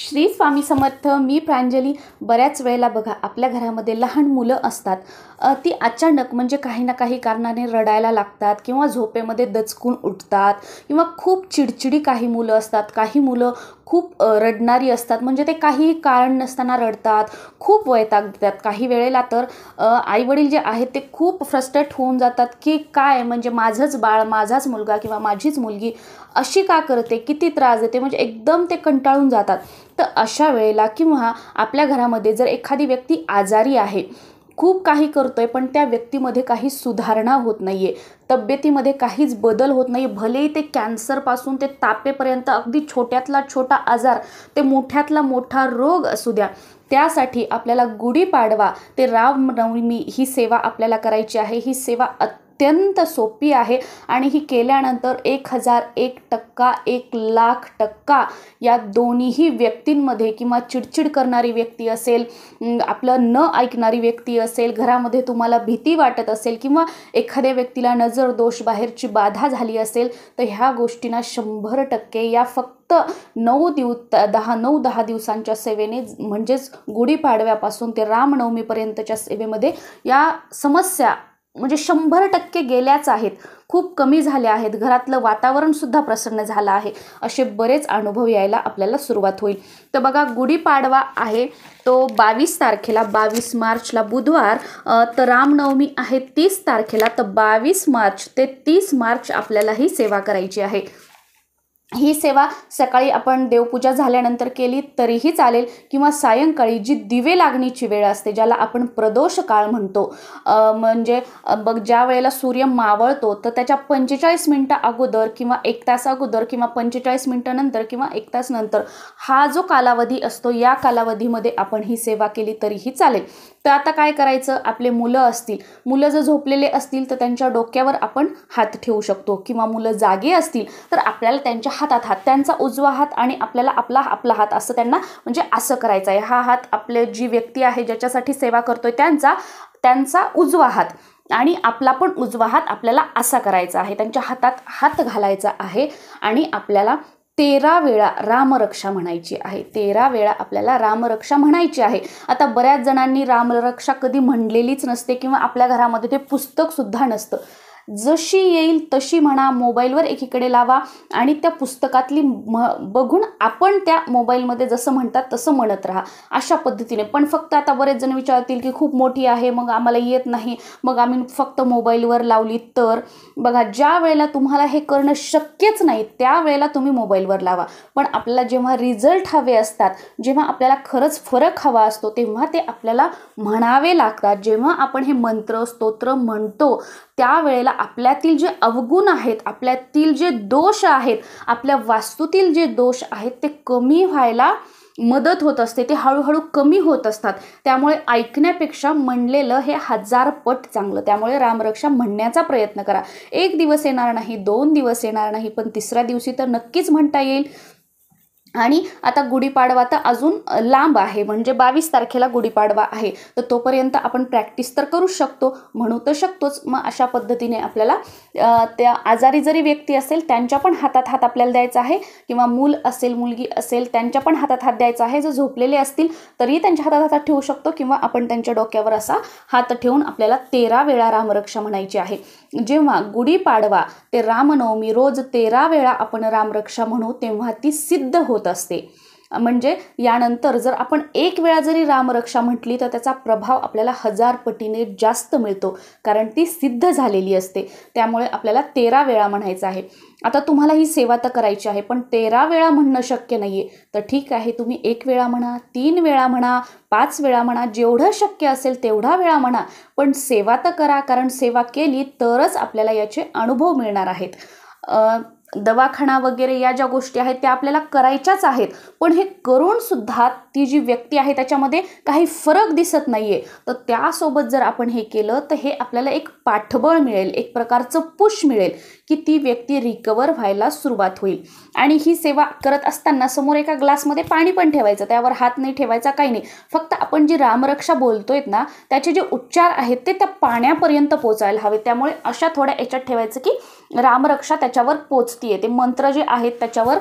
श्री स्वामी समर्थ मी प्रांजली बऱ्याच वेळेला बघा आपल्या घरामध्ये लहान मुलं असतात ती अचानक म्हणजे काही ना काही कारणाने रडायला लागतात किंवा झोपेमध्ये दचकून उठतात किंवा खूप चिडचिडी काही मुलं असतात काही मुलं खूप रडणारी असतात म्हणजे ते काही कारण नसताना रडतात खूप वैताग देतात काही वेळेला तर आईवडील जे आहेत ते खूप फ्रस्ट्रेट होऊन जातात की काय म्हणजे माझंच बाळ माझाच मुलगा किंवा माझीच मुलगी अशी का करते किती त्रास देते म्हणजे एकदम ते कंटाळून जातात तर अशा वेळेला किंवा आपल्या घरामध्ये जर एखादी व्यक्ती आजारी आहे खूप काही करतो आहे पण त्या व्यक्तीमध्ये काही सुधारणा होत नाही आहे तब्येतीमध्ये काहीच बदल होत नाही भलेही ते कॅन्सरपासून ते तापेपर्यंत अगदी छोट्यातला छोटा आजार ते मोठ्यातला मोठा रोग असू द्या त्यासाठी आपल्याला गुढीपाडवा ते रामनवमी ही सेवा आपल्याला करायची आहे ही सेवा अत्यंत सोपी आहे आणि ही केल्यानंतर एक हजार एक टक्का एक लाख टक्का या दोन्हीही व्यक्तींमध्ये किंवा चिडचिड करणारी व्यक्ती असेल आपलं न ऐकणारी व्यक्ती असेल घरामध्ये तुम्हाला भीती वाटत असेल किंवा एखाद्या व्यक्तीला नजर दोष बाहेरची बाधा झाली असेल तर ह्या गोष्टींना शंभर टक्के या फक्त नऊ दिव दहा नऊ दहा दिवसांच्या सेवेने म्हणजेच गुढीपाडव्यापासून ते रामनवमीपर्यंतच्या सेवेमध्ये या समस्या म्हणजे शंभर टक्के गेल्याच आहेत खूप कमी झाल्या आहेत घरातलं वातावरणसुद्धा प्रसन्न झालं आहे असे बरेच अनुभव यायला आपल्याला सुरुवात होईल तर बघा गुढीपाडवा आहे तो बावीस तारखेला बावीस मार्चला बुधवार तर रामनवमी आहे तीस तारखेला तर बावीस मार्च ते तीस मार्च आपल्याला ही सेवा करायची आहे ही सेवा सकाळी आपण देवपूजा झाल्यानंतर केली तरीही चालेल किंवा सायंकाळी जी दिवे लागणीची वेळ असते ज्याला आपण प्रदोष काळ म्हणतो म्हणजे बघ ज्या वेळेला सूर्य मावळतो तर त्याच्या पंचेचाळीस मिनटं अगोदर किंवा एक तास अगोदर किंवा पंचेचाळीस मिनटानंतर किंवा एक तास नंतर हा जो कालावधी असतो या कालावधीमध्ये आपण ही सेवा केली तरीही चालेल तर आता काय करायचं आपले मुलं असतील मुलं जर झोपलेले असतील तर त्यांच्या डोक्यावर आपण हात ठेवू शकतो किंवा मुलं जागे असतील तर आपल्याला त्यांच्या हातात हात त्यांचा उजवा हात आणि आपल्याला आपला आपला हात असं त्यांना म्हणजे असं करायचं आहे हा हात आपले जी व्यक्ती आहे ज्याच्यासाठी सेवा करतोय त्यांचा त्यांचा उजवा हात आणि आपला पण उजवा हात आपल्याला असा करायचा आहे त्यांच्या हातात हात घालायचा आहे आणि आपल्याला तेरा वेळा रामरक्षा म्हणायची आहे तेरा वेळा आपल्याला रामरक्षा म्हणायची आहे आता बऱ्याच जणांनी रामरक्षा कधी म्हणलेलीच नसते किंवा आपल्या घरामध्ये ते पुस्तकसुद्धा नसतं जशी येईल तशी म्हणा मोबाईलवर एकीकडे लावा आणि त्या पुस्तकातली म बघून आपण त्या मोबाईलमध्ये जसं म्हणतात तसं म्हणत राहा अशा पद्धतीने पण फक्त आता बरेच जण विचारतील की खूप मोठी आहे मग आम्हाला येत नाही मग आम्ही फक्त मोबाईलवर लावली तर बघा ज्या वेळेला तुम्हाला हे करणं शक्यच नाही त्यावेळेला तुम्ही मोबाईलवर लावा पण आपल्याला जेव्हा रिझल्ट हवे असतात जेव्हा आपल्याला खरंच फरक हवा असतो तेव्हा ते आपल्याला म्हणावे लागतात जेव्हा आपण हे मंत्र स्तोत्र म्हणतो त्यावेळेला आपल्यातील जे अवगुण आहेत आपल्यातील जे दोष आहेत आपल्या वास्तूतील जे दोष आहेत ते कमी व्हायला मदत होत असते ते हळूहळू कमी होत असतात त्यामुळे ऐकण्यापेक्षा म्हणलेलं हे हजार पट चांगलं त्यामुळे रामरक्षा म्हणण्याचा प्रयत्न करा एक दिवस येणार नाही दोन दिवस येणार नाही पण तिसऱ्या दिवशी तर नक्कीच म्हणता येईल आणि आता गुढीपाडवा तर अजून लांब आहे म्हणजे बावीस तारखेला गुढीपाडवा आहे तर तोपर्यंत आपण प्रॅक्टिस तर करूच शकतो म्हणू तर शकतोच मग अशा पद्धतीने आपल्याला त्या आजारी जरी व्यक्ती असेल त्यांच्या पण हातात हात आपल्याला द्यायचा आहे किंवा मूल असेल मुलगी असेल त्यांच्या पण हातात हात द्यायचा आहे जर झोपलेले असतील तरीही त्यांच्या हातात हातात ठेवू शकतो किंवा आपण त्यांच्या डोक्यावर असा हात ठेवून आपल्याला तेरा वेळा रामरक्षा म्हणायची आहे जेव्हा गुढीपाडवा ते रामनवमी रोज तेरा वेळा आपण रामरक्षा म्हणू तेव्हा ती सिद्ध हो होत असते म्हणजे यानंतर जर आपण एक वेळा जरी रामरक्षा म्हटली तर त्याचा प्रभाव आपल्याला हजार पटीने जास्त मिळतो कारण ती सिद्ध झालेली असते त्यामुळे आपल्याला तेरा वेळा म्हणायचं आहे आता तुम्हाला ही सेवा तर करायची आहे पण तेरा वेळा म्हणणं शक्य नाही आहे तर ठीक आहे तुम्ही एक वेळा म्हणा तीन वेळा म्हणा पाच वेळा म्हणा जेवढं शक्य असेल तेवढा वेळा म्हणा पण सेवा तर करा कारण सेवा केली तरच आपल्याला याचे अनुभव मिळणार आहेत दवाखाना वगैरे या ज्या गोष्टी आहेत त्या आपल्याला करायच्याच आहेत पण हे करून सुद्धा ती जी व्यक्ती आहे त्याच्यामध्ये काही फरक दिसत नाही आहे तर त्यासोबत जर आपण हे केलं तर हे आपल्याला एक पाठबळ मिळेल एक प्रकारचं पुश मिळेल की ती व्यक्ती रिकवर व्हायला सुरुवात होईल आणि ही सेवा करत असताना समोर एका ग्लासमध्ये पाणी पण ठेवायचं त्यावर हात नाही ठेवायचा काही नाही फक्त आपण जी रामरक्षा बोलतोय ना त्याचे जे उच्चार आहेत ते त्या पाण्यापर्यंत पोचायला हवे त्यामुळे अशा थोड्या याच्यात ठेवायचं की रामरक्षा त्याच्यावर पोचतीये ते मंत्र जे आहेत त्याच्यावर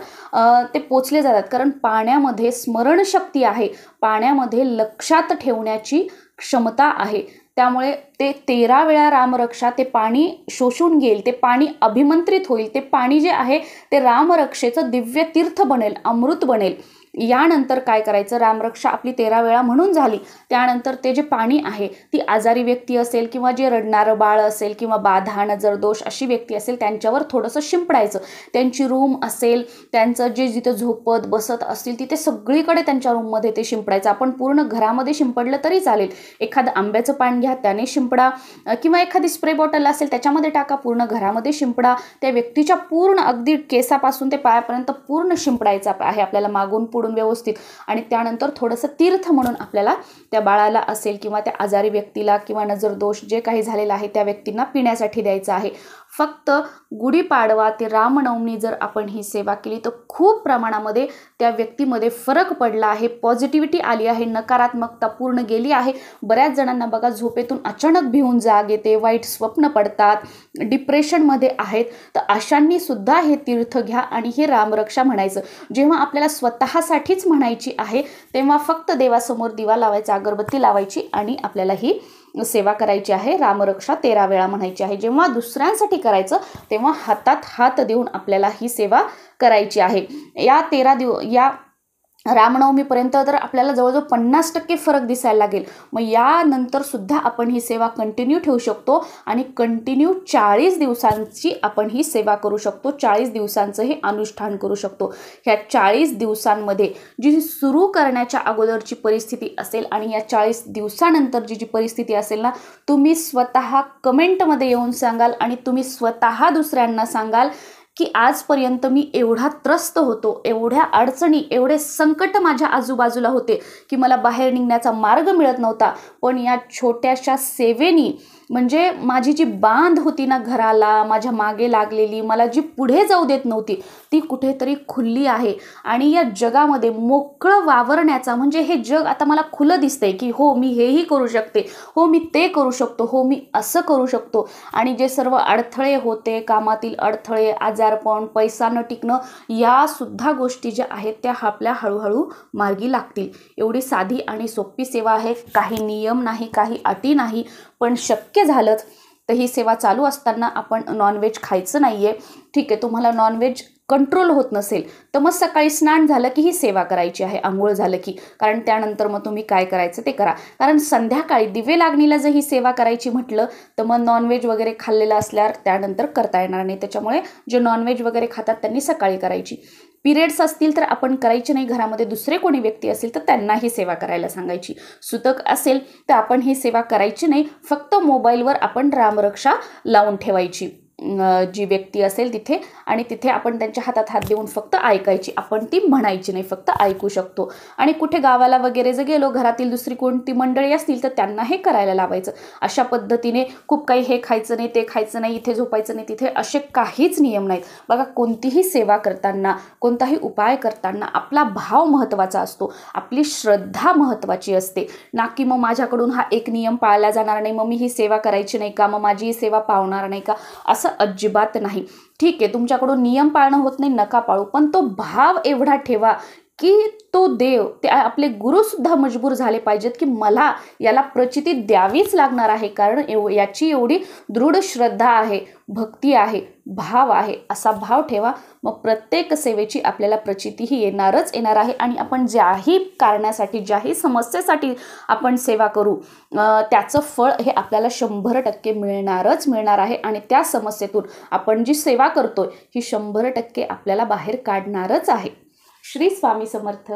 ते पोचले जातात कारण पाण्यामध्ये स्मरणशक्ती आहे पाण्यामध्ये लक्षात ठेवण्याची क्षमता आहे त्यामुळे ते तेरा वेळा रामरक्षा ते पाणी शोषून घेईल ते पाणी अभिमंत्रित होईल ते पाणी जे आहे ते रामरक्षेचं दिव्य तीर्थ बनेल अमृत बनेल यानंतर काय करायचं रामरक्षा आपली तेरा वेळा म्हणून झाली त्यानंतर ते जे पाणी आहे ती आजारी व्यक्ती असेल किंवा जे रडणारं बाळ असेल किंवा बाधा दोष अशी व्यक्ती असेल त्यांच्यावर थोडंसं शिंपडायचं त्यांची रूम असेल त्यांचं जे जिथं झोपत बसत असतील तिथे सगळीकडे त्यांच्या रूममध्ये ते शिंपडायचं आपण पूर्ण घरामध्ये शिंपडलं तरी चालेल एखादं आंब्याचं पाणी घ्या त्याने शिंप शिंपडा किंवा एखादी स्प्रे बॉटल असेल त्याच्यामध्ये टाका पूर्ण घरामध्ये शिंपडा त्या व्यक्तीच्या पूर्ण अगदी केसापासून ते पायापर्यंत पूर्ण शिंपडायचा आहे आपल्याला मागून पुढून व्यवस्थित आणि त्यानंतर थोडंसं तीर्थ म्हणून आपल्याला त्या बाळाला असेल किंवा त्या आजारी व्यक्तीला किंवा नजर दोष जे काही झालेलं आहे त्या व्यक्तींना पिण्यासाठी द्यायचं आहे फक्त गुढीपाडवा ते रामनवमी जर आपण ही सेवा केली तर खूप प्रमाणामध्ये त्या व्यक्तीमध्ये फरक पडला आहे पॉझिटिव्हिटी आली आहे नकारात्मकता पूर्ण गेली आहे बऱ्याच जणांना बघा झोपेतून अचानक भिवून जाग येते वाईट स्वप्न पडतात डिप्रेशनमध्ये आहेत तर अशांनी सुद्धा हे तीर्थ घ्या आणि हे रामरक्षा म्हणायचं जेव्हा आपल्याला स्वतःसाठीच म्हणायची आहे तेव्हा फक्त देवासमोर दिवा लावायचा अगरबत्ती लावायची आणि आपल्याला ही सेवा करायची आहे रामरक्षा तेरा वेळा म्हणायची आहे जेव्हा दुसऱ्यांसाठी करायचं तेव्हा हातात हात देऊन आपल्याला ही सेवा करायची आहे या तेरा दिव या रामनवमीपर्यंत तर आपल्याला जवळजवळ पन्नास टक्के फरक दिसायला लागेल मग यानंतर सुद्धा आपण ही सेवा कंटिन्यू ठेवू शकतो आणि कंटिन्यू चाळीस दिवसांची आपण ही सेवा करू शकतो चाळीस दिवसांचं हे अनुष्ठान करू शकतो ह्या चाळीस दिवसांमध्ये जी सुरू करण्याच्या अगोदरची परिस्थिती असेल आणि या चाळीस दिवसानंतर जी जी परिस्थिती असेल ना तुम्ही स्वतः कमेंटमध्ये येऊन सांगाल आणि तुम्ही स्वतः दुसऱ्यांना सांगाल की आजपर्यंत मी एवढा त्रस्त होतो एवढ्या अडचणी एवढे संकट माझ्या आजूबाजूला होते की मला बाहेर निघण्याचा मार्ग मिळत नव्हता पण या छोट्याशा सेवेनी म्हणजे माझी जी बांध होती ना घराला माझ्या मागे लागलेली मला जी पुढे जाऊ देत नव्हती ती कुठेतरी खुल्ली आहे आणि या जगामध्ये मोकळं वावरण्याचा म्हणजे हे जग आता मला खुलं दिसतंय की हो मी हेही करू शकते हो मी ते करू शकतो हो मी असं करू शकतो आणि जे सर्व अडथळे होते कामातील अडथळे आजारपण पैसा न टिकणं यासुद्धा गोष्टी ज्या आहेत त्या आपल्या हळूहळू मार्गी लागतील एवढी साधी आणि सोपी सेवा आहे काही नियम नाही काही अटी नाही पण शक्य शक्य झालंच तर ही सेवा चालू असताना आपण नॉनव्हेज खायचं नाही ठीक आहे तुम्हाला नॉनव्हेज कंट्रोल होत नसेल तर मग सकाळी स्नान झालं की ही सेवा करायची आहे आंघोळ झालं की कारण त्यानंतर मग तुम्ही काय करायचं ते करा कारण संध्याकाळी दिवे लागणीला जर ही सेवा करायची म्हटलं तर मग नॉनव्हेज वगैरे खाल्लेलं असल्यावर त्यानंतर करता येणार नाही त्याच्यामुळे जे नॉनव्हेज वगैरे खातात त्यांनी सकाळी करायची पिरियड्स असतील तर आपण करायचे नाही घरामध्ये दुसरे कोणी व्यक्ती असेल तर त्यांना ही सेवा करायला सांगायची सुतक असेल तर आपण ही सेवा करायची नाही फक्त मोबाईलवर आपण रामरक्षा लावून ठेवायची जी व्यक्ती असेल तिथे आणि तिथे आपण त्यांच्या हातात हात देऊन फक्त ऐकायची आपण ती म्हणायची नाही फक्त ऐकू शकतो आणि कुठे गावाला वगैरे जर गेलो घरातील दुसरी कोणती मंडळी असतील तर त्यांना हे करायला लावायचं अशा पद्धतीने खूप काही हे खायचं नाही ते खायचं नाही इथे झोपायचं नाही तिथे असे काहीच नियम नाहीत बघा कोणतीही सेवा करताना कोणताही उपाय करताना आपला भाव महत्त्वाचा असतो आपली श्रद्धा महत्त्वाची असते ना की मग माझ्याकडून हा एक नियम पाळला जाणार नाही मग मी ही सेवा करायची नाही का मग माझी ही सेवा पावणार नाही का असं असं अजिबात नाही ठीक आहे तुमच्याकडून नियम पाळणं होत नाही नका पाळू पण तो भाव एवढा ठेवा की तो देव ते आपले गुरुसुद्धा मजबूर झाले पाहिजेत की मला याला प्रचिती द्यावीच लागणार आहे कारण एव याची एवढी दृढ श्रद्धा आहे भक्ती आहे भाव आहे असा भाव ठेवा मग प्रत्येक सेवेची आपल्याला प्रचिती ही येणारच येणार आहे आणि आपण ज्याही कारणासाठी ज्याही समस्येसाठी आपण सेवा करू त्याचं फळ हे आपल्याला शंभर टक्के मिळणारच मिळणार आहे आणि त्या समस्येतून आपण जी सेवा करतो ही शंभर टक्के आपल्याला बाहेर काढणारच आहे श्री स्वामी समर्थ